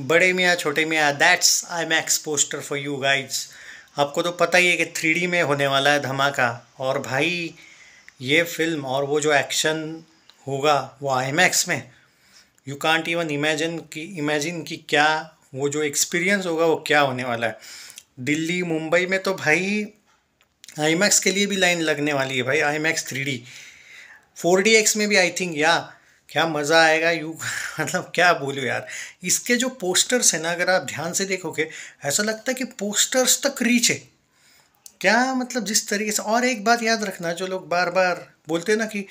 बड़े में या छोटे में या that's I M X poster for you guides आपको तो पता ही है कि थ्री में होने वाला है धमाका और भाई ये फिल्म और वो जो एक्शन होगा वो I mean you can't even imagine की इमेजिन कि क्या वो जो एक्सपीरियंस होगा वो क्या होने वाला है दिल्ली मुंबई में तो भाई आई के लिए भी लाइन लगने वाली है भाई आई एम एक्स में भी आई थिंक या क्या मज़ा आएगा यू मतलब क्या बोलूँ यार इसके जो पोस्टर्स हैं ना अगर आप ध्यान से देखोगे ऐसा लगता है कि पोस्टर्स तक रीच है क्या मतलब जिस तरीके से और एक बात याद रखना जो लोग बार बार बोलते हैं ना कि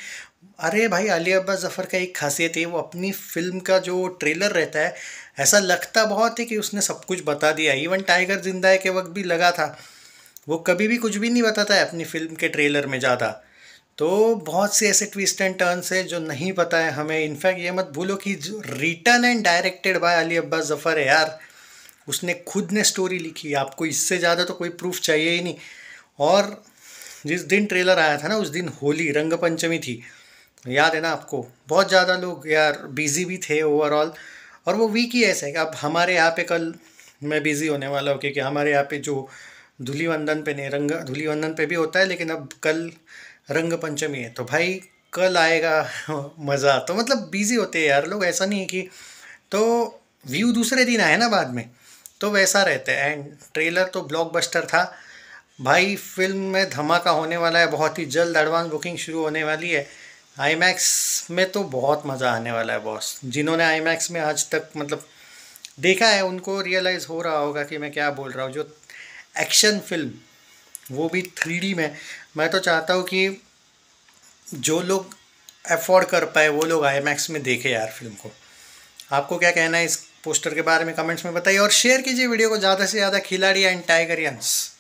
अरे भाई अली अब्बा ज़फ़र का एक खासियत है वो अपनी फिल्म का जो ट्रेलर रहता है ऐसा लगता बहुत है कि उसने सब कुछ बता दिया इवन टाइगर जिंदा के वक्त भी लगा था वो कभी भी कुछ भी नहीं बताता है अपनी फिल्म के ट्रेलर में ज़्यादा तो बहुत से ऐसे ट्विस्ट एंड टर्न्स है जो नहीं पता है हमें इनफैक्ट ये मत भूलो कि जो return and directed by Ali Abbas Zafar है यार उसने खुद ने स्टोरी लिखी आपको इससे ज़्यादा तो कोई प्रूफ चाहिए ही नहीं और जिस दिन ट्रेलर आया था ना उस दिन होली रंग पंचमी थी याद है ना आपको बहुत ज़्यादा लोग यार बिज़ी भी थे ओवरऑल और वो वीक ही ऐसे है कि अब हमारे यहाँ पे कल मैं बिज़ी होने वाला हूँ क्योंकि हमारे यहाँ पे जो वंदन पे नहीं रंग धुली वंदन पे भी होता है लेकिन अब कल रंग पंचमी है तो भाई कल आएगा मज़ा तो मतलब बिज़ी होते हैं यार लोग ऐसा नहीं है कि तो व्यू दूसरे दिन आए ना बाद में तो वैसा रहता है एंड ट्रेलर तो ब्लॉकबस्टर था भाई फिल्म में धमाका होने वाला है बहुत ही जल्द एडवांस बुकिंग शुरू होने वाली है आई में तो बहुत मज़ा आने वाला है बॉस जिन्होंने आई में आज तक मतलब देखा है उनको रियलाइज़ हो रहा होगा कि मैं क्या बोल रहा हूँ जो एक्शन फिल्म वो भी थ्री में मैं तो चाहता हूँ कि जो लोग एफोर्ड कर पाए वो लोग आई में देखें यार फिल्म को आपको क्या कहना है इस पोस्टर के बारे में कमेंट्स में बताइए और शेयर कीजिए वीडियो को ज़्यादा से ज़्यादा खिलाड़ी एंड टाइगरियंस